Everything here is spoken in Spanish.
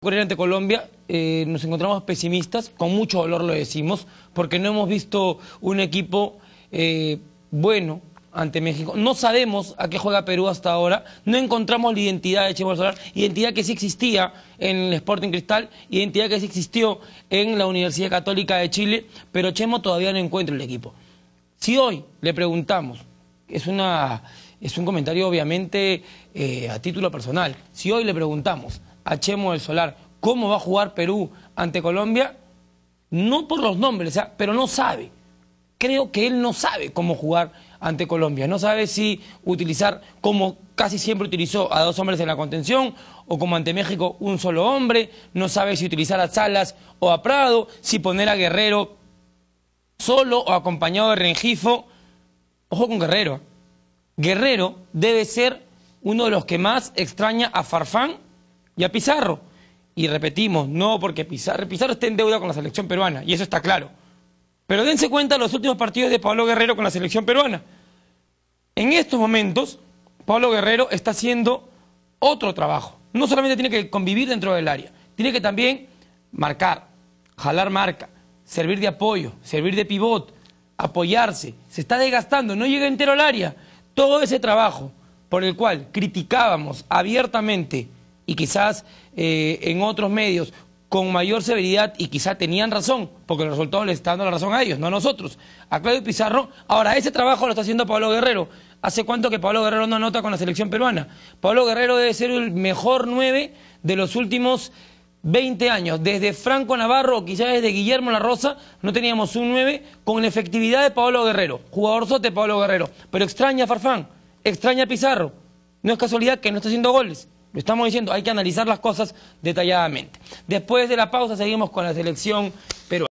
ocurrir ante Colombia, eh, nos encontramos pesimistas, con mucho dolor lo decimos, porque no hemos visto un equipo eh, bueno ante México. No sabemos a qué juega Perú hasta ahora, no encontramos la identidad de Chemo Solar, identidad que sí existía en el Sporting Cristal, identidad que sí existió en la Universidad Católica de Chile, pero Chemo todavía no encuentra el equipo. Si hoy le preguntamos, es una... Es un comentario obviamente eh, a título personal. Si hoy le preguntamos a Chemo del Solar cómo va a jugar Perú ante Colombia, no por los nombres, pero no sabe. Creo que él no sabe cómo jugar ante Colombia. No sabe si utilizar, como casi siempre utilizó, a dos hombres en la contención, o como ante México, un solo hombre. No sabe si utilizar a Salas o a Prado, si poner a Guerrero solo o acompañado de Rengifo. Ojo con Guerrero. Guerrero debe ser uno de los que más extraña a Farfán y a Pizarro. Y repetimos, no porque Pizarro, Pizarro está en deuda con la selección peruana, y eso está claro. Pero dense cuenta los últimos partidos de Pablo Guerrero con la selección peruana. En estos momentos, Pablo Guerrero está haciendo otro trabajo. No solamente tiene que convivir dentro del área, tiene que también marcar, jalar marca, servir de apoyo, servir de pivot, apoyarse. Se está desgastando, no llega entero al área. Todo ese trabajo por el cual criticábamos abiertamente y quizás eh, en otros medios con mayor severidad y quizás tenían razón, porque el resultado les está dando la razón a ellos, no a nosotros, a Claudio Pizarro. Ahora, ese trabajo lo está haciendo Pablo Guerrero. ¿Hace cuánto que Pablo Guerrero no anota con la selección peruana? Pablo Guerrero debe ser el mejor nueve de los últimos 20 años. Desde Franco Navarro, quizás desde Guillermo La Rosa, no teníamos un nueve, con la efectividad de Pablo Guerrero. Jugador sote Pablo Guerrero. Pero extraña Farfán, extraña Pizarro. No es casualidad que no esté haciendo goles. Lo Estamos diciendo, hay que analizar las cosas detalladamente. Después de la pausa seguimos con la selección peruana.